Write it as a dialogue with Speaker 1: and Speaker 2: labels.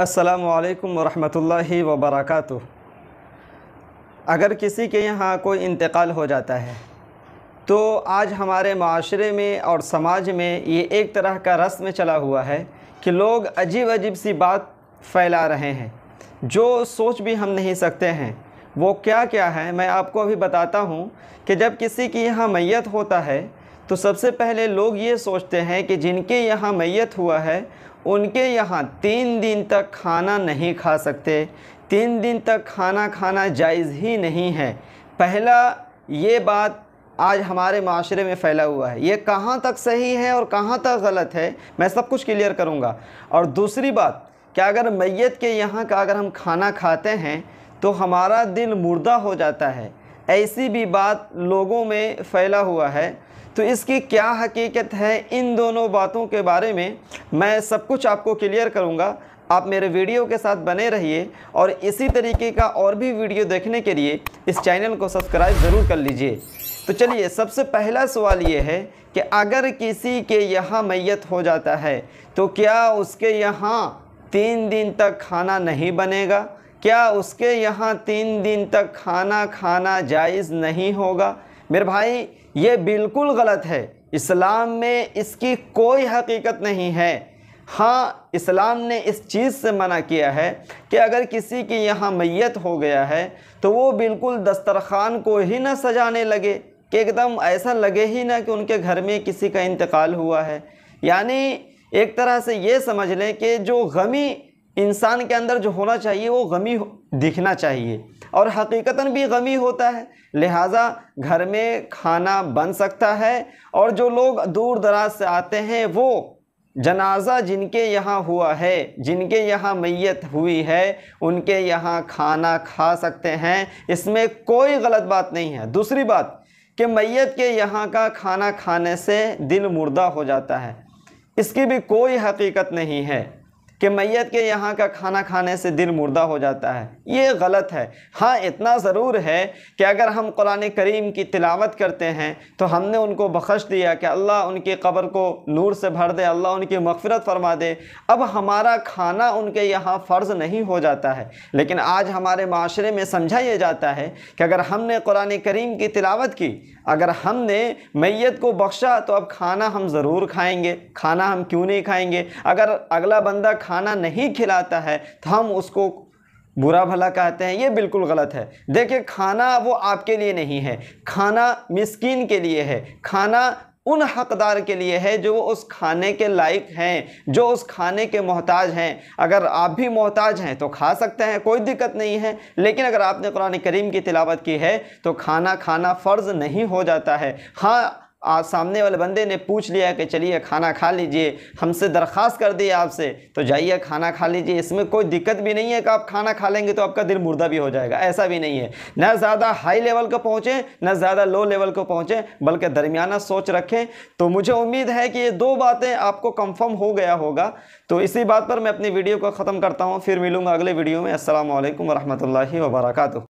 Speaker 1: असलकम वरहमतुल्लाहि वबरकत अगर किसी के यहाँ कोई इंतकाल हो जाता है तो आज हमारे माशरे में और समाज में ये एक तरह का रस्म चला हुआ है कि लोग अजीब अजीब सी बात फैला रहे हैं जो सोच भी हम नहीं सकते हैं वो क्या क्या है मैं आपको अभी बताता हूँ कि जब किसी की यहाँ मैत होता है तो सबसे पहले लोग ये सोचते हैं कि जिनके यहाँ मैत हुआ है उनके यहाँ तीन दिन तक खाना नहीं खा सकते तीन दिन तक खाना खाना जायज़ ही नहीं है पहला ये बात आज हमारे माशरे में फैला हुआ है ये कहाँ तक सही है और कहाँ तक गलत है मैं सब कुछ क्लियर करूँगा और दूसरी बात कि अगर मैत के यहाँ का अगर हम खाना खाते हैं तो हमारा दिल मुर्दा हो जाता है ऐसी भी बात लोगों में फैला हुआ है तो इसकी क्या हकीकत है इन दोनों बातों के बारे में मैं सब कुछ आपको क्लियर करूँगा आप मेरे वीडियो के साथ बने रहिए और इसी तरीके का और भी वीडियो देखने के लिए इस चैनल को सब्सक्राइब ज़रूर कर लीजिए तो चलिए सबसे पहला सवाल ये है कि अगर किसी के यहाँ मैत हो जाता है तो क्या उसके यहाँ तीन दिन तक खाना नहीं बनेगा क्या उसके यहाँ तीन दिन तक खाना खाना जायज़ नहीं होगा मेरे भाई ये बिल्कुल गलत है इस्लाम में इसकी कोई हकीकत नहीं है हाँ इस्लाम ने इस चीज़ से मना किया है कि अगर किसी की यहाँ मैत हो गया है तो वो बिल्कुल दस्तरखान को ही ना सजाने लगे कि एकदम ऐसा लगे ही ना कि उनके घर में किसी का इंतकाल हुआ है यानी एक तरह से ये समझ लें कि जो गमी इंसान के अंदर जो होना चाहिए वो गमी दिखना चाहिए और हकीकता भी गमी होता है लिहाजा घर में खाना बन सकता है और जो लोग दूर दराज से आते हैं वो जनाजा जिनके यहाँ हुआ है जिनके यहाँ मैत हुई है उनके यहाँ खाना खा सकते हैं इसमें कोई गलत बात नहीं है दूसरी बात कि मैत के यहाँ का खाना खाने से दिल मुर्दा हो जाता है इसकी भी कोई हकीकत नहीं है कि मैत के यहाँ का खाना खाने से दिल मुर्दा हो जाता है ये गलत है हाँ इतना ज़रूर है कि अगर हम कुरान करीम की तिलावत करते हैं तो हमने उनको बख्श दिया कि अल्लाह उनकी कब्र को नूर से भर दे अल्लाह उनकी मफफ़रत फरमा दे अब हमारा खाना उनके यहाँ फ़र्ज़ नहीं हो जाता है लेकिन आज हमारे माशरे में समझा यह जाता है कि अगर हमने कुरान करीम की तिलावत की अगर हमने मैयत को बख्शा तो अब खाना हम ज़रूर खाएंगे खाना हम क्यों नहीं खाएंगे अगर अगला बंदा खाना नहीं खिलाता है तो हम उसको बुरा भला कहते हैं ये बिल्कुल गलत है देखिए खाना वो आपके लिए नहीं है खाना मिस्कीन के लिए है खाना उन हकदार के लिए है जो उस खाने के लायक हैं जो उस खाने के मोहताज हैं अगर आप भी मोहताज हैं तो खा सकते हैं कोई दिक्कत नहीं है लेकिन अगर आपने कुरान करीम की तिलावत की है तो खाना खाना फ़र्ज़ नहीं हो जाता है हाँ आप सामने वाले बंदे ने पूछ लिया कि चलिए खाना खा लीजिए हमसे दरख्वास्त कर दी आपसे तो जाइए खाना खा लीजिए इसमें कोई दिक्कत भी नहीं है कि आप खाना खा लेंगे तो आपका दिल मुर्दा भी हो जाएगा ऐसा भी नहीं है ना ज़्यादा हाई लेवल को पहुँचें ना ज़्यादा लो लेवल को पहुँचें बल्कि दरमियाना सोच रखें तो मुझे उम्मीद है कि ये दो बातें आपको कंफर्म हो गया होगा तो इसी बात पर मैं अपनी वीडियो को ख़त्म करता हूँ फिर मिलूँगा अगले वीडियो में असल वरहमल वर्का